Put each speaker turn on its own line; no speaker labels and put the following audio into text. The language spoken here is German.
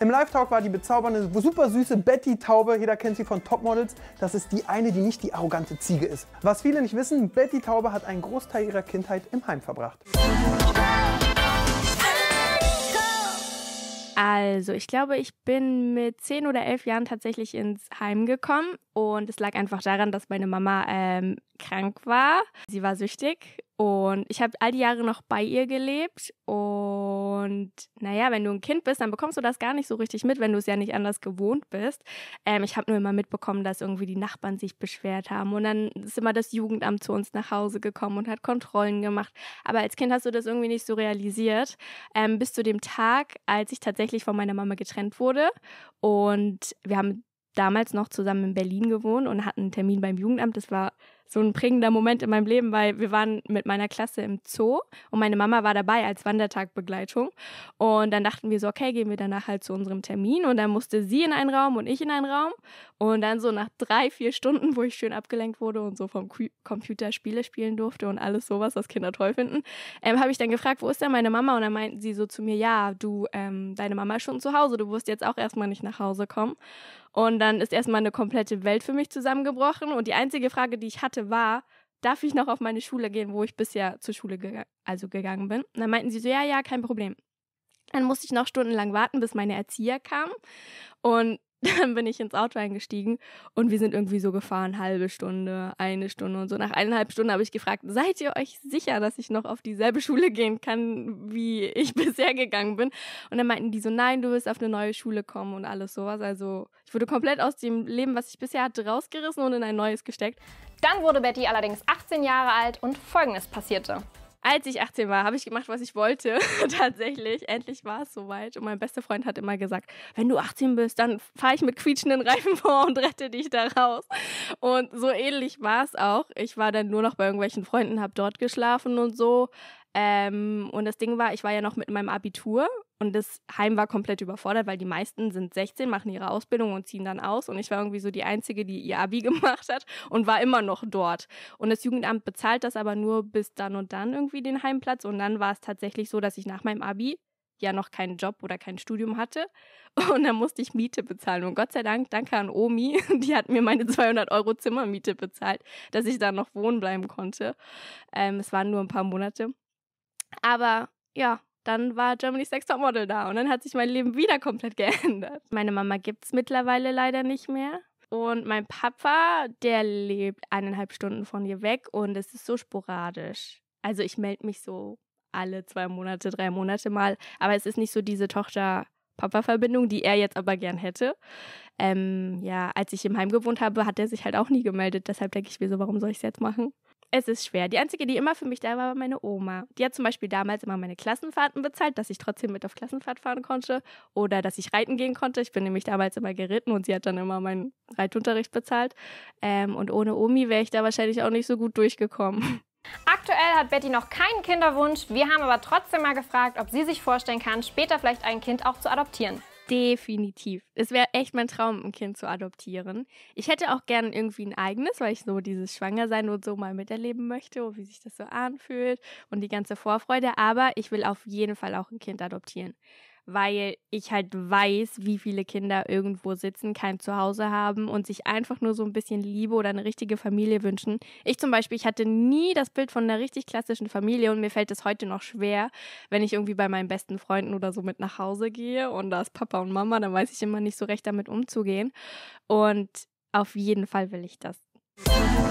Im Live-Talk war die bezaubernde, super süße Betty Taube, jeder kennt sie von Topmodels, das ist die eine, die nicht die arrogante Ziege ist. Was viele nicht wissen, Betty Taube hat einen Großteil ihrer Kindheit im Heim verbracht. Also, ich glaube, ich bin mit zehn oder elf Jahren tatsächlich ins Heim gekommen und es lag einfach daran, dass meine Mama ähm, krank war. Sie war süchtig und ich habe all die Jahre noch bei ihr gelebt und und naja, wenn du ein Kind bist, dann bekommst du das gar nicht so richtig mit, wenn du es ja nicht anders gewohnt bist. Ähm, ich habe nur immer mitbekommen, dass irgendwie die Nachbarn sich beschwert haben. Und dann ist immer das Jugendamt zu uns nach Hause gekommen und hat Kontrollen gemacht. Aber als Kind hast du das irgendwie nicht so realisiert. Ähm, bis zu dem Tag, als ich tatsächlich von meiner Mama getrennt wurde. Und wir haben damals noch zusammen in Berlin gewohnt und hatten einen Termin beim Jugendamt. Das war so ein prägender Moment in meinem Leben, weil wir waren mit meiner Klasse im Zoo und meine Mama war dabei als Wandertagbegleitung. Und dann dachten wir so, okay, gehen wir danach halt zu unserem Termin. Und dann musste sie in einen Raum und ich in einen Raum. Und dann so nach drei, vier Stunden, wo ich schön abgelenkt wurde und so vom Computer Spiele spielen durfte und alles sowas, was Kinder toll finden, ähm, habe ich dann gefragt, wo ist denn meine Mama? Und dann meinten sie so zu mir, ja, du, ähm, deine Mama ist schon zu Hause, du wirst jetzt auch erstmal nicht nach Hause kommen. Und dann ist erstmal eine komplette Welt für mich zusammengebrochen. Und die einzige Frage, die ich hatte, meinte, war, darf ich noch auf meine Schule gehen, wo ich bisher zur Schule ge also gegangen bin? Und dann meinten sie so, ja, ja, kein Problem. Dann musste ich noch stundenlang warten, bis meine Erzieher kamen. Und dann bin ich ins Auto eingestiegen und wir sind irgendwie so gefahren, halbe Stunde, eine Stunde und so. Nach eineinhalb Stunden habe ich gefragt, seid ihr euch sicher, dass ich noch auf dieselbe Schule gehen kann, wie ich bisher gegangen bin? Und dann meinten die so, nein, du wirst auf eine neue Schule kommen und alles sowas. Also ich wurde komplett aus dem Leben, was ich bisher hatte, rausgerissen und in ein neues gesteckt. Dann wurde Betty allerdings 18 Jahre alt und Folgendes passierte. Als ich 18 war, habe ich gemacht, was ich wollte. Tatsächlich. Endlich war es soweit. Und mein bester Freund hat immer gesagt, wenn du 18 bist, dann fahre ich mit quietschenden Reifen vor und rette dich da raus. Und so ähnlich war es auch. Ich war dann nur noch bei irgendwelchen Freunden, habe dort geschlafen und so. Ähm, und das Ding war, ich war ja noch mit meinem Abitur und das Heim war komplett überfordert, weil die meisten sind 16, machen ihre Ausbildung und ziehen dann aus. Und ich war irgendwie so die Einzige, die ihr Abi gemacht hat und war immer noch dort. Und das Jugendamt bezahlt das aber nur bis dann und dann irgendwie den Heimplatz. Und dann war es tatsächlich so, dass ich nach meinem Abi ja noch keinen Job oder kein Studium hatte. Und dann musste ich Miete bezahlen. Und Gott sei Dank, danke an Omi, die hat mir meine 200 Euro Zimmermiete bezahlt, dass ich da noch wohnen bleiben konnte. Ähm, es waren nur ein paar Monate. Aber ja, dann war Germany's Next Topmodel da und dann hat sich mein Leben wieder komplett geändert. Meine Mama gibt es mittlerweile leider nicht mehr. Und mein Papa, der lebt eineinhalb Stunden von hier weg und es ist so sporadisch. Also ich melde mich so alle zwei Monate, drei Monate mal, aber es ist nicht so diese Tochter. Papa-Verbindung, die er jetzt aber gern hätte. Ähm, ja, als ich im Heim gewohnt habe, hat er sich halt auch nie gemeldet. Deshalb denke ich mir so, warum soll ich es jetzt machen? Es ist schwer. Die einzige, die immer für mich da war, war meine Oma. Die hat zum Beispiel damals immer meine Klassenfahrten bezahlt, dass ich trotzdem mit auf Klassenfahrt fahren konnte oder dass ich reiten gehen konnte. Ich bin nämlich damals immer geritten und sie hat dann immer meinen Reitunterricht bezahlt. Ähm, und ohne Omi wäre ich da wahrscheinlich auch nicht so gut durchgekommen. Aktuell hat Betty noch keinen Kinderwunsch. Wir haben aber trotzdem mal gefragt, ob sie sich vorstellen kann, später vielleicht ein Kind auch zu adoptieren. Definitiv. Es wäre echt mein Traum, ein Kind zu adoptieren. Ich hätte auch gern irgendwie ein eigenes, weil ich so dieses Schwangersein und so mal miterleben möchte, wie sich das so anfühlt und die ganze Vorfreude. Aber ich will auf jeden Fall auch ein Kind adoptieren weil ich halt weiß, wie viele Kinder irgendwo sitzen, kein Zuhause haben und sich einfach nur so ein bisschen Liebe oder eine richtige Familie wünschen. Ich zum Beispiel, ich hatte nie das Bild von einer richtig klassischen Familie und mir fällt es heute noch schwer, wenn ich irgendwie bei meinen besten Freunden oder so mit nach Hause gehe und da ist Papa und Mama, dann weiß ich immer nicht so recht damit umzugehen. Und auf jeden Fall will ich das.